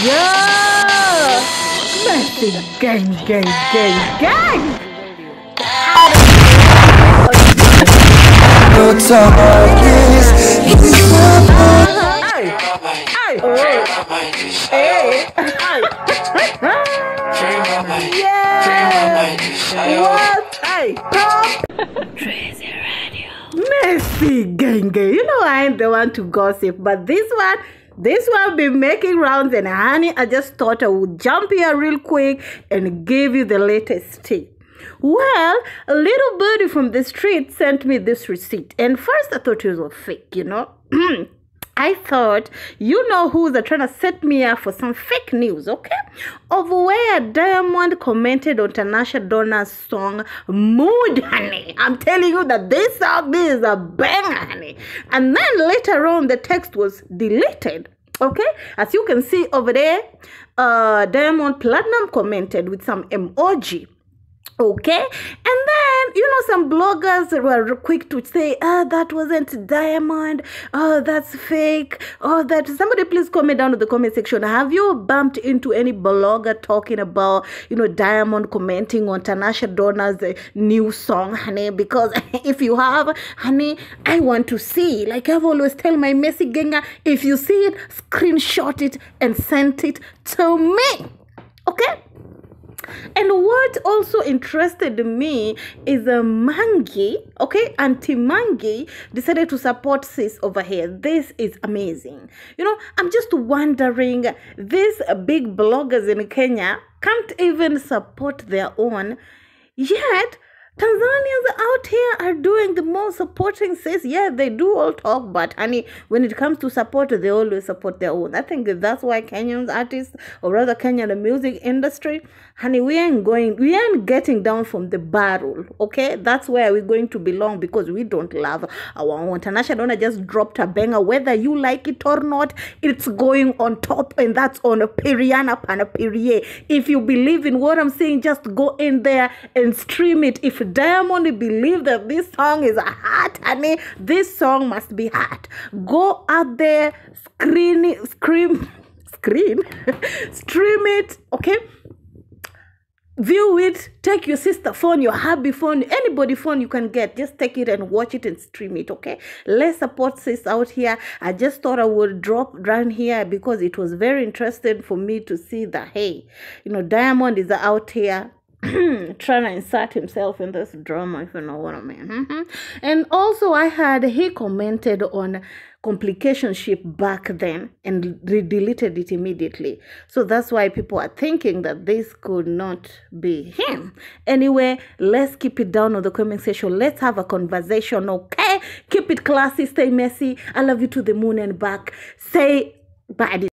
Yeah! Messy gang, gang, gang, gang! Hey! Hey! Hey! Hey! Yeah! What? Hey! Crazy Radio! Messy gang, gang! You know I ain't the one to gossip, but this one. This will be making rounds and honey, I just thought I would jump here real quick and give you the latest tip. Well, a little birdie from the street sent me this receipt and first I thought it was fake, you know. I thought, you know who they're trying to set me up for some fake news, okay? Of where Diamond commented on Tanasha Donna's song Mood Honey. I'm telling you that this song this is a banger, honey. And then later on, the text was deleted. Okay, as you can see over there, uh, Diamond Platinum commented with some emoji okay and then you know some bloggers were quick to say, ah, oh, that wasn't diamond. Oh, that's fake. Oh, that. Somebody please comment down in the comment section. Have you bumped into any blogger talking about, you know, diamond commenting on Tanasha Donna's eh, new song, honey? Because if you have, honey, I want to see. Like I've always tell my messy ganger, if you see it, screenshot it and send it to me. Okay? And what also interested me is a uh, Mangi, okay, Auntie Mangi decided to support sis over here. This is amazing. You know, I'm just wondering, these big bloggers in Kenya can't even support their own, yet Tanzanians out here are doing the most supporting says, yeah, they do all talk, but honey, when it comes to support, they always support their own. I think that's why Kenyan artists, or rather Kenyan music industry, honey, we ain't going, we ain't getting down from the barrel, okay? That's where we're going to belong because we don't love our own. Tanasha Donna just dropped a banger, whether you like it or not, it's going on top, and that's on a Periana period. If you believe in what I'm saying, just go in there and stream it. If Diamond believe that this song is hot, honey. This song must be hot. Go out there, screen, scream, scream, stream it, okay? view it take your sister phone your hubby phone anybody phone you can get just take it and watch it and stream it okay let's support sis out here i just thought i would drop down here because it was very interesting for me to see that hey you know diamond is out here trying to insert himself in this drama, if you know what I mean. Mm-hmm. And also, I had he commented on complicationship back then and re- deleted it immediately. So that's why people are thinking that this could not be him. Anyway, let's keep it down on the comment section. Let's have a conversation, okay? Keep it classy, stay messy. I love you to the moon and back. Say bye.